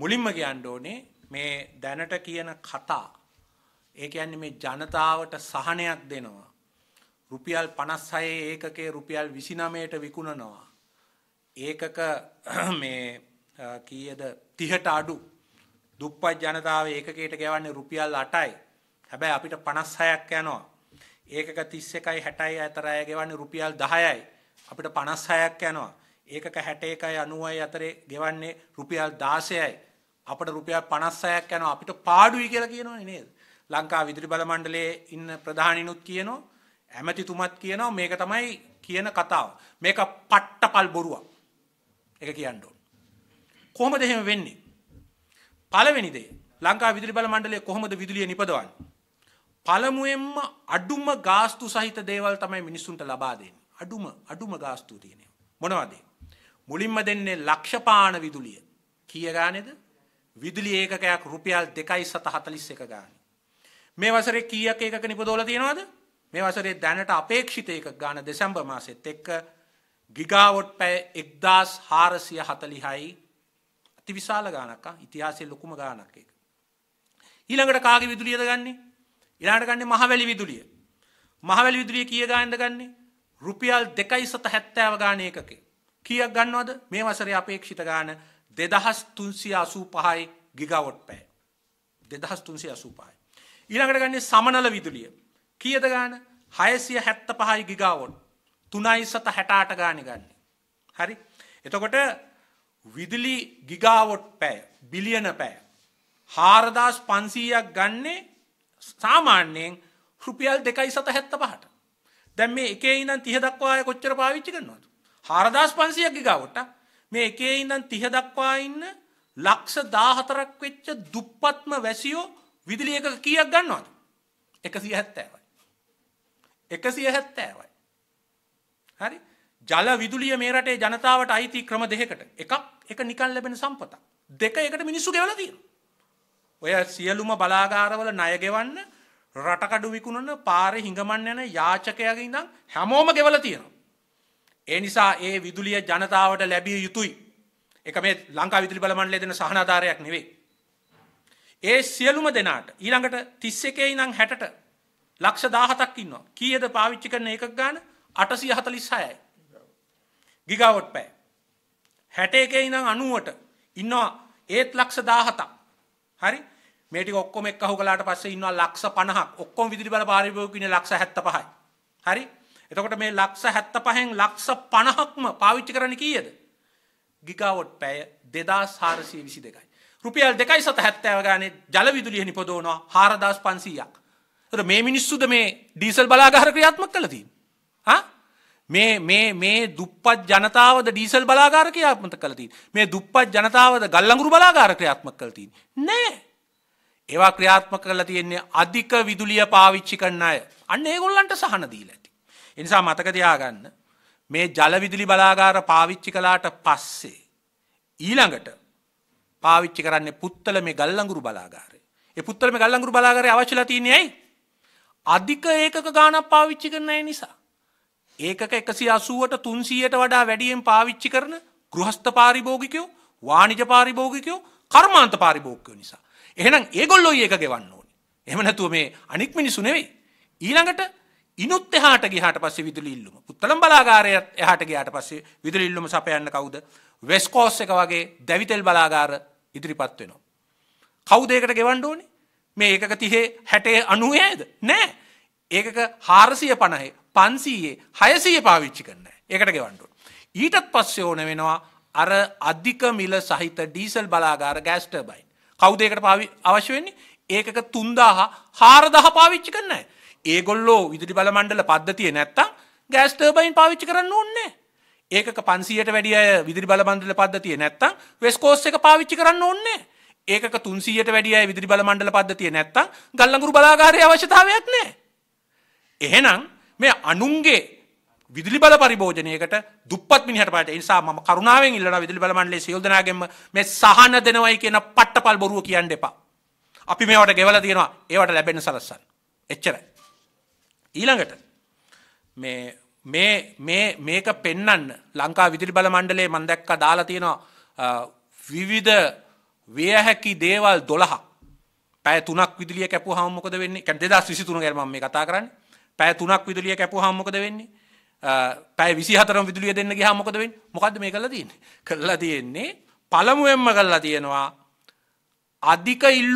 මුලින්ම කියන්න ඕනේ මේ දැනට කියන කතා ඒ කියන්නේ මේ ජනතාවට සහනයක් දෙනවා. රුපියල් 56 ඒකකේ රුපියල් 29ට විකුණනවා. ඒකක මේ කීයද 30ට අඩු. දුප්පත් ජනතාව ඒකකයට ගෙවන්නේ රුපියල් 8යි. හැබැයි අපිට 56ක් යනවා. ඒකක 31යි 60යි අතර අය ගෙවන්නේ රුපියල් 10යි. අපිට 56ක් යනවා. ඒකක හැට එකයි අනුවයි අතරේ ගෙවන්නේ රුපියල් දාසයයි අපට රුපියල් පනස්සයක් යන අපිට පාඩුයි කියලා කියනවා නේද ලංකා විදුලි බල මණ්ඩලයේ ඉන්න ප්‍රධානිනුත් කියනවා ඇමතිතුමත් කියනවා මේක තමයි කියන කතාව මේක පට්ටපල් බොරුවක් එක කියන්න ඕන කොහොමද එහෙම වෙන්නේ පළවෙනි දේ ලංකා විදුලි බල මණ්ඩලය කොහොමද විදුලිය නිපදවන්නේ පළමුවෙන්ම අඩුම ගාස්තු සහිත දේවල් තමයි මිනිස්සුන්ට ලබා දෙන්නේ අඩුම අඩුම ගාස්තු තියෙනවා මොනවද ඒ මුලින්ම දෙන්නේ ලක්ෂපාන විදුලිය. කීය ගානේද? විදුලි ඒකකයක් රුපියල් 2.741 ගාන. මේ වසරේ කීයක් ඒකක නිපදවලා තියෙනවද? මේ වසරේ දැනට අපේක්ෂිත ඒකක ගාන දෙසැම්බර් මාසෙත් එක්ක ගිගාවොට් පැය 1440යි අතිවිශාල ගානක් ආ ඉතිහාසයේ ලොකුම ගානක් ඒක. ඊළඟට කාගේ විදුලියද ගන්නෙ? ඊළඟට ගන්නෙ මහවැලි විදුලිය. මහවැලි විදුලිය කීය ගානෙද ගන්නෙ? රුපියල් 2.70 ගාන ඒකකේ. කියක් ගන්නවද මේ වසරේ අපේක්ෂිත ගාන දෙදහස් තුන්සිය අසූ පහයි ගිගවොට් පෑ. දෙදහස් තුන්සේ අසූ පහයි. ඊළඟට ගන්නේ සමනල විදුලිය. කියද ගාන හයසිය හැත්ත පහයි ගිගාවොට් තුනයි සත හැටාට ගාන ගන්න. හරි එතකොට විදුලි ගිගාවොට් පෑ බිලියන පෑ. හාරදාස් පන්සීයක් ගන්නේ සාමාන්‍යයෙන් රුපියල් දෙකයි සත හැත්ත පහට දැම් මේ එකේ ඉනම් තිහ දක්වාය කොච්චර පාවිච්චි කරනවාතු හාරදස් පන්සියක් ගාවට මේ එකේ ඉඳන් තිහ දක්වා ඉන්න ලක්ෂ දාහතරක් වෙච්ච දුප්පත්ම වැසියෝ විදිලි එක කියක් ගන්නවාද එකසිය හැත්තෑවයි එකසිය හැත්තෑවයි හරි ජල විදුලිය මේ රටේ ජනතාවට අයිති ක්‍රම දෙකට එකක් එක නිකන් ලැබෙන සම්පතක් දෙක එකට මිනිස්සු ගෙවල තියෙන ඔය සියලුම බලාගාරවල ණය ගෙවන්න රටකඩු විකුණන පාරේ හිඟමන් යන යාචකයක ඉඳන් හැමෝම ගෙවල තියෙනවා ඒ නිසා ඒ විදුලිය ජනතාවට ලැබිය යුතුයි. එක මේ ලංකා විදුලි බලමණ්ඩලය දෙන සහනාධාරයක් නෙවෙයි. ඒ සියලුම දෙනාට ඊළඟට 31 ඉඳන් 60ට ලක්ෂ 17ක් ඉන්නවා. කීයද පාවිච්චි කරන එකක ගාන 846යි. ගිගාවොට් පැය. 61 ඉඳන් 90ට ඉන්නවා ඒත් ලක්ෂ 17ක්. හරි? මේ ටික ඔක්කොම එක්ක අහු කළාට පස්සේ ඉන්නවා ලක්ෂ 50ක්. ඔක්කොම විදුලි බල පාරිභෝගික ඉන්නේ ලක්ෂ 75යි. හරි? එතකොට මේ ලක්ෂ හැත්ත පහෙන් ලක්ෂ පණහක්ම පාවිච්චි කරන කීයද. ගිගවොට් පැය දෙදා සාරසය විසි දෙකයි. රුපියල් දෙකයි සත හැත්තෑව ගානේ ජලවිදුලිය නිපදෝනවා හාරදස් පන්සීයක්. මේ මිනිස්සුද මේ ඩීසල් බලාගහර ක්‍රියාත්මක් කලදී. මේ මේ මේ දුප්පත් ජනතාවද ඩීසල් බලාගාර ක්‍රියාත්මක කළතින් මේ දුප්පත් ජනතාවද ගල්ලඟුරු බලාගාර ක්‍රියාත්මක කළතින් නෑ ඒවා ක්‍රියාත්මක කළ තියෙන්නේ අධික විදුලිය පාවිච්චි කරන අය අන්න ඒගොල්ලන්ට සහන දීලා එනිසා මතක තියාගන්න මේ ජලවිදුලි බලාගාර පාවිච්චි කලාට පස්සේ ඊළඟට පාවිච්චි කරන්නේ පුත්තල මේ ගල්ලඟුරු බලාගාරය ඒ පුත්තල මේ ගල්ලඟුරු බලාගාරය අවශ්‍යලා තියෙන්නේ ඇයි අධික ඒකක ගානක් පාවිච්චි කරන්නේ නිසා ඒකක 180ට 300ට වඩා වැඩියෙන් පාවිච්චි කරන ගෘහස්ත පාරිභෝගිකයෝ වාණිජ පාරිභෝගිකයෝ කර්මාන්ත පාරිභෝගිකයෝ නිසා එහෙනම් ඒගොල්ලෝ ඒක ගෙවන්න ඕනේ එහෙම නැතුව මේ අනික් මිනිසු නෙවෙයි ඊළඟට ඉනුත් එහාට ගිහට පස්සේ විදුලි ඉල්ලුම පුත්තලම් බලාගාරයත් එහාට ගියාට පස්සේ විදුලි ඉල්ලුම සපයන්න කවුද වෙස්කෝස් එක වගේ දැවිතෙල් බලාගාර ඉදිරිපත් වෙනවා. කවුද ඒකට ගෙවන්න ඕනේ? මේ ඒකක 30 60 90ද? නෑ. ඒකක 450 500 600 පාවිච්චි කරන්න. ඒකට ගෙවන්න ඕනේ. ඊටත් පස්සේ ඕන වෙනවා අර අධික මිල සහිත ඩීසල් බලාගාර ගෑස් ටර්බයින්. කවුද ඒකට අවශ්‍ය වෙන්නේ? ඒකක 3000 4000 පාවිච්චි කරන්නයි. ඒගොල්ලෝ විදුරි බලමණ්ඩල පද්ධතිය නැත්තම් ගෑස්ටර්බයින් පාවිච්චි කරන්න ඕන්නේ ඒක පන්සියට වැඩිය විදිරි බලමණ්ඩල පද්ධතිය නැත්තම් වෙස්කෝස් එක පාවිච්චි කරන්න ඕන්නේ ඒක තුන්සියට වැඩිය විදිරි බලමණ්ඩල පද්ධතිය නැත්තම් ගල්ලඟුරු බලාගාරය අවශ්‍යතාවයක් නෑ එහෙනම් මේ අනුන්ගේ විදිලි බල පරිභෝජනයකට දුපත් මිනිහට පාට නිසා ම කරුණාවෙන් ඉල්ලන විදිලි බලමන්ලේ යෝදනාගෙම මේ සහන දෙනවයි කියන පට්ටපල් බොරුව කියන්න එපා. අපි මේවට ගෙවල තියෙනවා ඒවට ලැබෙන සලස්සන් එච්චරයි. ඊළඟට මේ මේ මේ මේක පෙන්නන්න ලංකා විදිරි බල මණ්ඩලේ මන්දැක්ක දාලා තියෙනවා විවිධ වයහැකි දේවල් දොළහ පැ තුනක් විදිලිය කැපු හාමොකද වෙන්න කැ දෙදස් විසි තුන ගැම මේ කතා කරන්න පැ තුනක් විදිලිය කැපු හාමොකද වෙන්නේ පැ විසිහතර විදුලිය දෙන්න හාමොකද වෙන් මොකද මේ කල තියන්නේ කරලා තියෙන්නේ පළමුුවෙන්ම කරලා තියෙනවා අධික ඉල්ල